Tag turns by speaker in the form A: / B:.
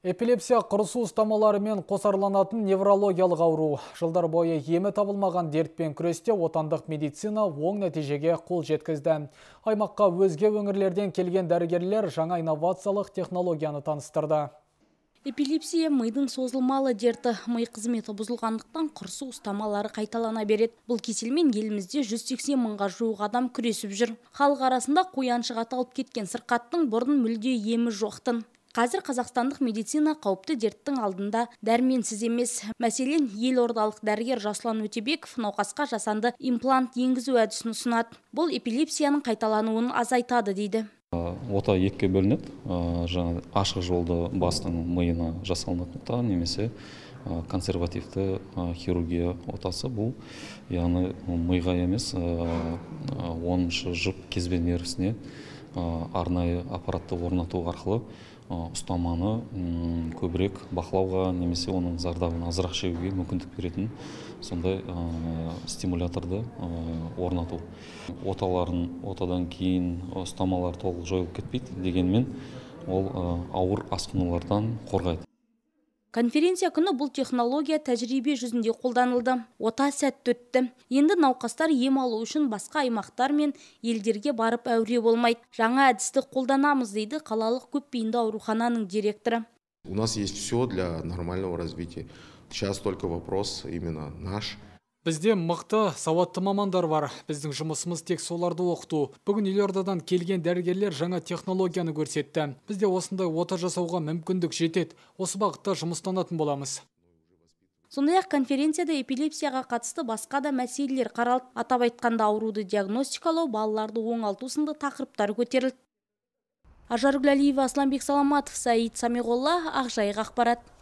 A: Эпилепсия құрысу ұстамаларымен қосарланатын неврологиялық ауру. Жылдар бойы емі табылмаған дертпен күресте отандық медицина оң нәтижеге қол жеткізді. Аймаққа өзге өңірлерден келген дәрігерлер жаңа инновациялық технологияны таныстырды.
B: Эпилепсия мидың созылмалы дерті. Ми қызметі бұзылғандықтан құрсу ұстамалары қайталана берет. Бұл кеселмен елімізде 180 мыңға жуық адам күресіп жүр. Халық арасында қояншыға алып кеткен сырқаттың бұрын мүлде емі жоқтын қазір қазақстандық медицина қауіпті дерттің алдында дәрменсіз емес мәселен елордалық дәрігер жасұлан өтебеков науқасқа жасанды имплант енгізу әдісін ұсынады бұл эпилепсияның қайталануын азайтады дейді
C: ота екіге бөлінеді жаңа ашық жолды бастың миына жасалынатын ота немесе консервативті хирургия отасы бұл яғни миға емес оныншы жұп кезбе нервісіне Э, арнайы аппаратты орнату арқылы э, ұстаманы көбірек бақылауға немесе оның зардабын азырақ шегуге мүмкіндік беретін сондай э, стимуляторды орнату оталарын отадан кейін ұстамалар толық жойылып кетпейді дегенмен ол ауыр асқынулардан қорғайды
B: конференция күні бұл технология тәжірибе жүзінде қолданылды ота сәт өтті енді науқастар ем алу үшін басқа аймақтар мен елдерге барып әуре болмайды жаңа әдісті қолданамыз дейді қалалық көпбейінді аурухананың директоры
C: у нас есть все для нормального развития сейчас только вопрос именно наш
A: бізде мықты сауатты мамандар бар біздің жұмысымыз тек соларды оқыту бүгін елордадан келген дәрігерлер жаңа технологияны көрсетті бізде осындай ота жасауға мүмкіндік жетеді осы бағытта жұмыстанатын боламыз
B: сондай ақ конференцияда эпилепсияға қатысты басқа да мәселелер қаралды атап айтқанда ауруды диагностикалау балаларды оңалту сынды тақырыптар көтерілді ажаргүл асланбек саламатов саид самиғолла ақжайық ақпарат